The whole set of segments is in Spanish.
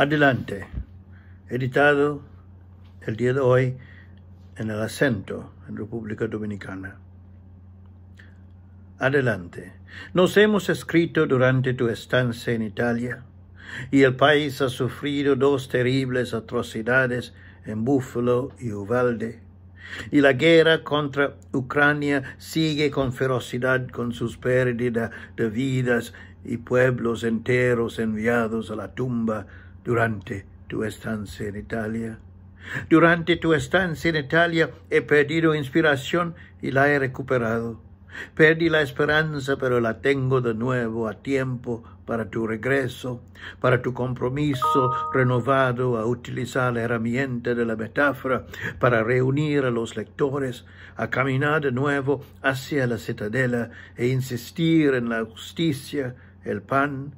Adelante, editado el día de hoy en el acento en República Dominicana. Adelante. Nos hemos escrito durante tu estancia en Italia y el país ha sufrido dos terribles atrocidades en Búfalo y Uvalde. Y la guerra contra Ucrania sigue con ferocidad con sus pérdidas de vidas y pueblos enteros enviados a la tumba durante tu estancia en Italia. Durante tu estancia en Italia he perdido inspiración y la he recuperado. Perdí la esperanza, pero la tengo de nuevo a tiempo para tu regreso, para tu compromiso renovado a utilizar la herramienta de la metáfora para reunir a los lectores, a caminar de nuevo hacia la citadela e insistir en la justicia, el pan,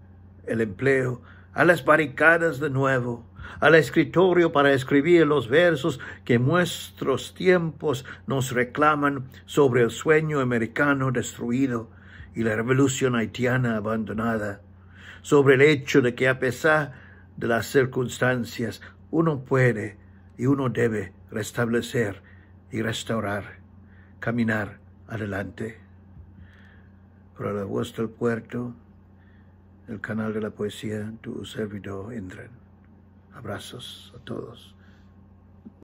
el empleo, a las barricadas de nuevo, al escritorio para escribir los versos que nuestros tiempos nos reclaman sobre el sueño americano destruido y la revolución haitiana abandonada, sobre el hecho de que a pesar de las circunstancias uno puede y uno debe restablecer y restaurar, caminar adelante. Para la puerto, el canal de la poesía, tu servidor Indren. Abrazos a todos.